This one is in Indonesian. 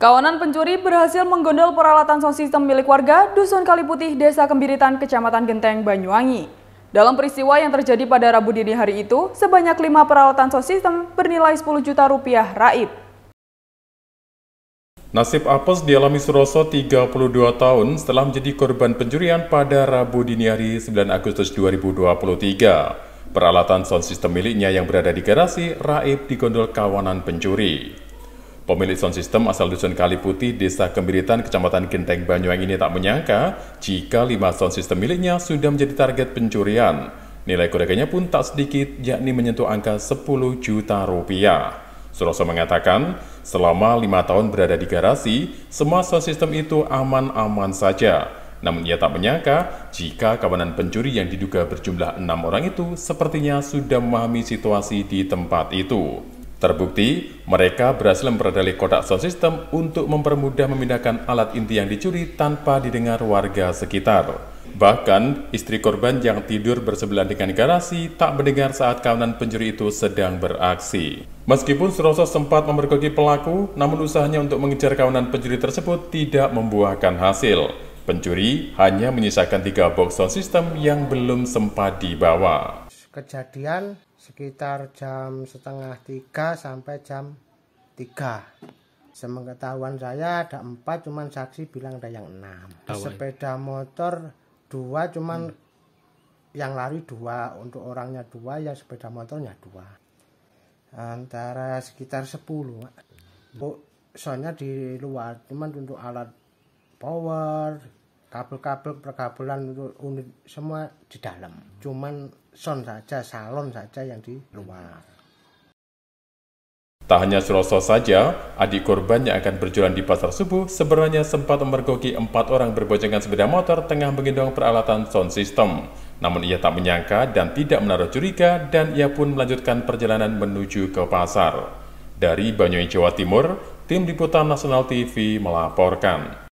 Kawanan pencuri berhasil menggondol peralatan sound system milik warga Dusun Kaliputih, Desa Kembiritan, Kecamatan Genteng, Banyuwangi. Dalam peristiwa yang terjadi pada Rabu dini hari itu, sebanyak lima peralatan sound system bernilai 10 juta rupiah raib. Nasib apes dialami Suroso 32 tahun setelah menjadi korban pencurian pada Rabu dini hari 9 Agustus 2023. Peralatan sound system miliknya yang berada di garasi raib digondol kawanan pencuri. Pemilik sound system asal Dusun Kali Putih, Desa Kemiritan, Kecamatan Genteng, Banyuwangi ini tak menyangka jika lima sound system miliknya sudah menjadi target pencurian. Nilai kodekannya pun tak sedikit, yakni menyentuh angka 10 juta rupiah. Suroso mengatakan, selama lima tahun berada di garasi, semua sound system itu aman-aman saja. Namun ia tak menyangka jika kawanan pencuri yang diduga berjumlah enam orang itu sepertinya sudah memahami situasi di tempat itu. Terbukti, mereka berhasil memperdali kotak sound system untuk mempermudah memindahkan alat inti yang dicuri tanpa didengar warga sekitar. Bahkan, istri korban yang tidur bersebelahan dengan garasi tak mendengar saat kawanan pencuri itu sedang beraksi. Meskipun Suroso sempat memergoki pelaku, namun usahanya untuk mengejar kawanan pencuri tersebut tidak membuahkan hasil. Pencuri hanya menyisakan tiga box sound system yang belum sempat dibawa kejadian sekitar jam setengah tiga sampai jam tiga. Semengetahuan saya ada empat, cuman saksi bilang ada yang enam. Tawai. Sepeda motor dua, cuman hmm. yang lari dua, untuk orangnya dua, yang sepeda motornya dua. Antara sekitar sepuluh. Hmm. Soalnya di luar, cuman untuk alat power, kabel-kabel perkabelan untuk unit semua di dalam cuman sound saja salon saja yang di luar Tak hanya Suroso saja, adik korban yang akan berjualan di pasar subuh sebenarnya sempat memergoki empat orang berboncengan sepeda motor tengah menggendong peralatan sound system. Namun ia tak menyangka dan tidak menaruh curiga dan ia pun melanjutkan perjalanan menuju ke pasar. Dari Banyuwangi, Jawa Timur, Tim Liputan Nasional TV melaporkan.